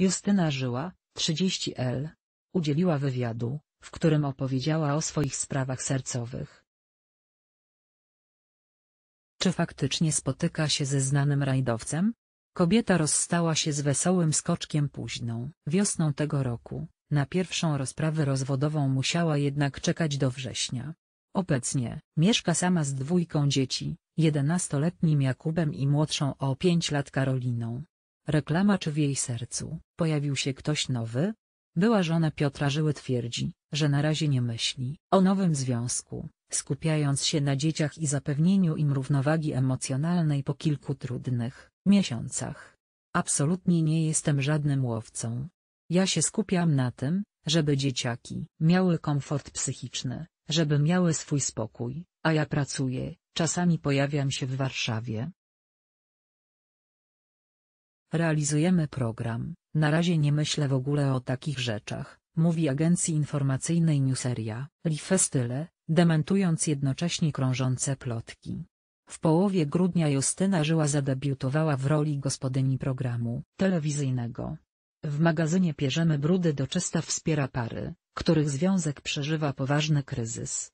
Justyna Żyła, 30L. Udzieliła wywiadu, w którym opowiedziała o swoich sprawach sercowych. Czy faktycznie spotyka się ze znanym rajdowcem? Kobieta rozstała się z wesołym skoczkiem późną wiosną tego roku. Na pierwszą rozprawę rozwodową musiała jednak czekać do września. Obecnie mieszka sama z dwójką dzieci, jedenastoletnim Jakubem i młodszą o 5 lat Karoliną. Reklama czy w jej sercu? Pojawił się ktoś nowy? Była żona Piotra Żyły twierdzi, że na razie nie myśli o nowym związku, skupiając się na dzieciach i zapewnieniu im równowagi emocjonalnej po kilku trudnych miesiącach. Absolutnie nie jestem żadnym łowcą. Ja się skupiam na tym, żeby dzieciaki miały komfort psychiczny, żeby miały swój spokój, a ja pracuję, czasami pojawiam się w Warszawie, Realizujemy program, na razie nie myślę w ogóle o takich rzeczach, mówi agencji informacyjnej Newseria, Lifestyle, dementując jednocześnie krążące plotki. W połowie grudnia Justyna Żyła zadebiutowała w roli gospodyni programu telewizyjnego. W magazynie Pierzemy Brudy do czysta wspiera pary, których związek przeżywa poważny kryzys.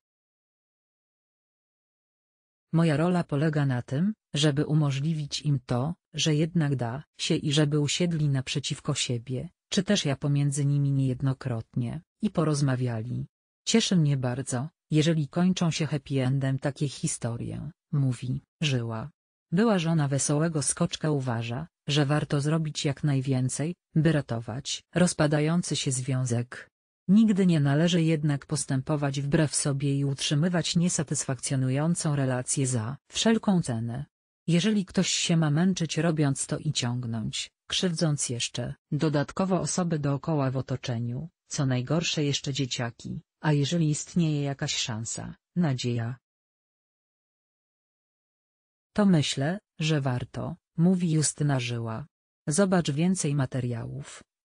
Moja rola polega na tym, żeby umożliwić im to, że jednak da się i żeby usiedli naprzeciwko siebie, czy też ja pomiędzy nimi niejednokrotnie, i porozmawiali. Cieszy mnie bardzo, jeżeli kończą się happy endem takie historie, mówi, żyła. Była żona wesołego skoczka uważa, że warto zrobić jak najwięcej, by ratować rozpadający się związek. Nigdy nie należy jednak postępować wbrew sobie i utrzymywać niesatysfakcjonującą relację za wszelką cenę. Jeżeli ktoś się ma męczyć robiąc to i ciągnąć, krzywdząc jeszcze dodatkowo osoby dookoła w otoczeniu, co najgorsze jeszcze dzieciaki, a jeżeli istnieje jakaś szansa, nadzieja, to myślę, że warto, mówi Justyna Żyła. Zobacz więcej materiałów.